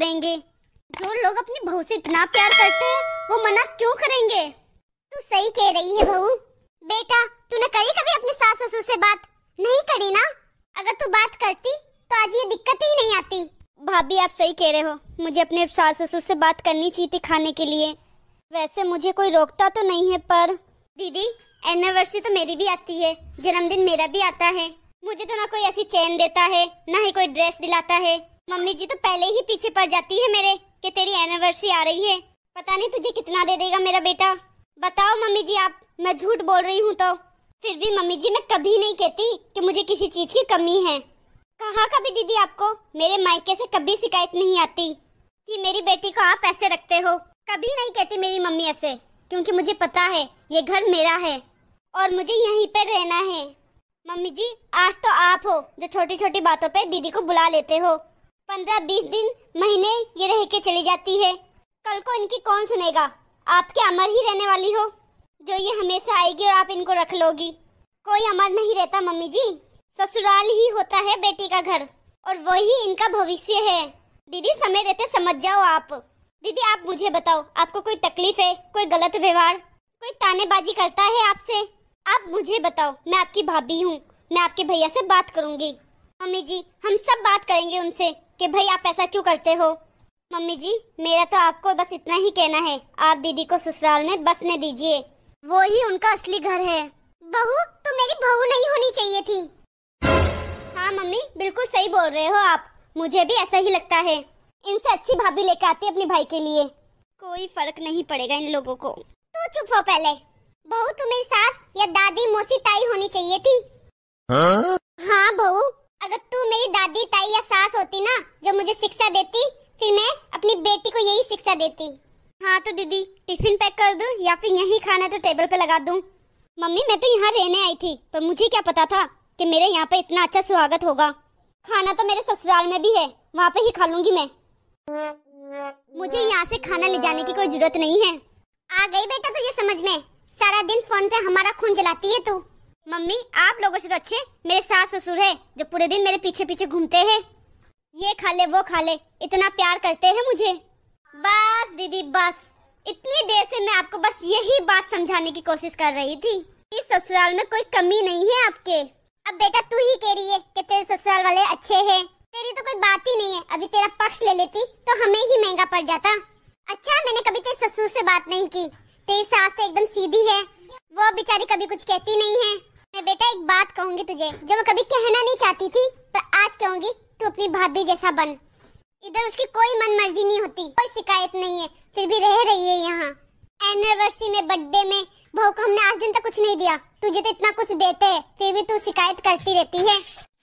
करेंगे जो लोग अपनी बहू से इतना प्यार करते हैं वो मना क्यों करेंगे तू सही कह रही है बहू बेटा तूने करी कभी अपने सास ससुर से बात नहीं करी ना अगर तू बात करती तो आज ये दिक्कत ही नहीं आती भाभी आप सही कह रहे हो मुझे अपने सास ससुर से बात करनी चाहिए थी खाने के लिए वैसे मुझे कोई रोकता तो नहीं है पर दीदी एनिवर्सरी तो मेरी भी आती है जन्मदिन मेरा भी आता है मुझे तो ना कोई ऐसी चैन देता है ना ही कोई ड्रेस दिलाता है मम्मी जी तो पहले ही पीछे पड़ जाती है मेरे कि तेरी एनिवर्सरी आ रही है पता नहीं तुझे कितना दे देगा मेरा बेटा बताओ मम्मी जी आप मैं झूठ बोल रही हूँ तो फिर भी मम्मी जी मैं कभी नहीं कहती कि मुझे किसी चीज़ की कमी है कहा कभी दीदी आपको मेरे मायके से कभी शिकायत नहीं आती कि मेरी बेटी को आप ऐसे रखते हो कभी नहीं कहती मेरी मम्मी ऐसे क्योंकि मुझे पता है ये घर मेरा है और मुझे यहीं पर रहना है मम्मी जी आज तो आप हो जो छोटी छोटी बातों पे दीदी को बुला लेते हो पंद्रह बीस दिन महीने ये रह के चली जाती है कल को इनकी कौन सुनेगा आप क्या अमर ही रहने वाली हो जो ये हमेशा आएगी और आप इनको रख लोगी कोई अमर नहीं रहता मम्मी जी ससुराल ही होता है बेटी का घर और वही इनका भविष्य है दीदी समय देते समझ जाओ आप दीदी आप मुझे बताओ आपको कोई तकलीफ है कोई गलत व्यवहार कोई तानेबाजी करता है आपसे आप मुझे बताओ मैं आपकी भाभी हूँ मैं आपके भैया से बात करूंगी मम्मी जी हम सब बात करेंगे उनसे कि भाई आप ऐसा क्यों करते हो मम्मी जी मेरा तो आपको बस इतना ही कहना है आप दीदी को ससुराल में बसने दीजिए वो ही उनका असली घर है बहू तो मेरी बहू नहीं होनी चाहिए थी हाँ मम्मी बिल्कुल सही बोल रहे हो आप मुझे भी ऐसा ही लगता है इनसे अच्छी भाभी लेकर आती अपने भाई के लिए कोई फर्क नहीं पड़ेगा इन लोगों को तू तो चुप हो पहले बहू तुम्हें सास या दादी मोसी ताई होनी चाहिए थी हाँ? दादी ताई या सास होती ना जो मुझे शिक्षा देती फिर मैं अपनी बेटी को यही शिक्षा देती हाँ तो दीदी टिफिन पैक कर दूँ या फिर यही खाना तो टेबल पे लगा दूँ मम्मी मैं तो यहाँ रहने आई थी पर मुझे क्या पता था कि मेरे यहाँ पे इतना अच्छा स्वागत होगा खाना तो मेरे ससुराल में भी है वहाँ पे ही खा लूंगी मैं मुझे यहाँ से खाना ले जाने की कोई जरूरत नहीं है आ गई बेटा तुझे समझ में सारा दिन फोन पे हमारा खून जलाती है तू मम्मी आप लोगों से तो अच्छे मेरे सास ससुर है जो पूरे दिन मेरे पीछे पीछे घूमते हैं ये खा ले वो खा ले इतना प्यार करते हैं मुझे बस दीदी बस इतनी देर से मैं आपको बस यही बात समझाने की कोशिश कर रही थी इस ससुराल में कोई कमी नहीं है आपके अब बेटा तू ही कह रही है कि तेरे ससुराल वाले अच्छे हैं तेरी तो कोई बात ही नहीं है अभी तेरा पक्ष ले लेती तो हमें ही महंगा पड़ जाता अच्छा मैंने कभी तेरे ससुर से बात नहीं की तेरी सास तो एकदम सीधी है वो बेचारी कभी कुछ कहती नहीं है बेटा एक बात कहूंगी तुझे जो मैं कभी कहना नहीं चाहती थी पर आज कहूंगी तू अपनी भाभी जैसा बन इधर उसकी कोई मन मर्जी नहीं होती कोई शिकायत नहीं है फिर भी रह रही है यहाँ एनिवर्सरी में बर्थडे में बहू को हमने आज दिन तक कुछ नहीं दिया तुझे तो इतना कुछ देते है फिर भी तू शिकायत करती रहती है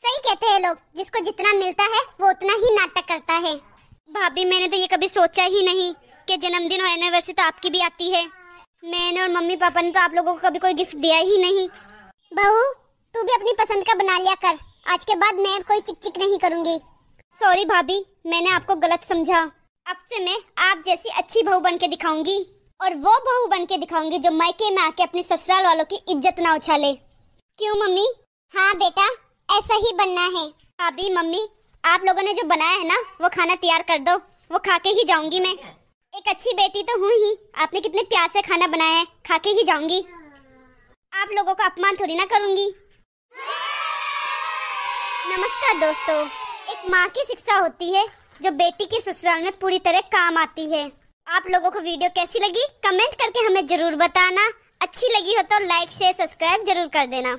सही कहते हैं लोग जिसको जितना मिलता है वो उतना ही नाटक करता है भाभी मैंने तो ये कभी सोचा ही नहीं कि जन्मदिन और एनिवर्सरी तो आपकी भी आती है मैंने और मम्मी पापा ने तो आप लोगों को कभी कोई गिफ्ट दिया ही नहीं बहू तू भी अपनी पसंद का बना लिया कर आज के बाद मैं कोई चिक चिक नहीं करूंगी सॉरी भाभी मैंने आपको गलत समझा अब से मैं आप जैसी अच्छी बहू बन के दिखाऊंगी और वो बहू बन के दिखाऊंगी जो मायके में आके अपने ससुराल वालों की इज्जत ना उछाले क्यों मम्मी हाँ बेटा ऐसा ही बनना है भाभी मम्मी आप लोगों ने जो बनाया है ना वो खाना तैयार कर दो वो खा के ही जाऊंगी मैं एक अच्छी बेटी तो हूँ ही आपने कितने प्यार से खाना बनाया है खा के ही जाऊंगी आप लोगों का अपमान थोड़ी ना करूंगी नमस्कार दोस्तों एक माँ की शिक्षा होती है जो बेटी की ससुराल में पूरी तरह काम आती है आप लोगों को वीडियो कैसी लगी कमेंट करके हमें जरूर बताना अच्छी लगी हो तो लाइक शेयर सब्सक्राइब जरूर कर देना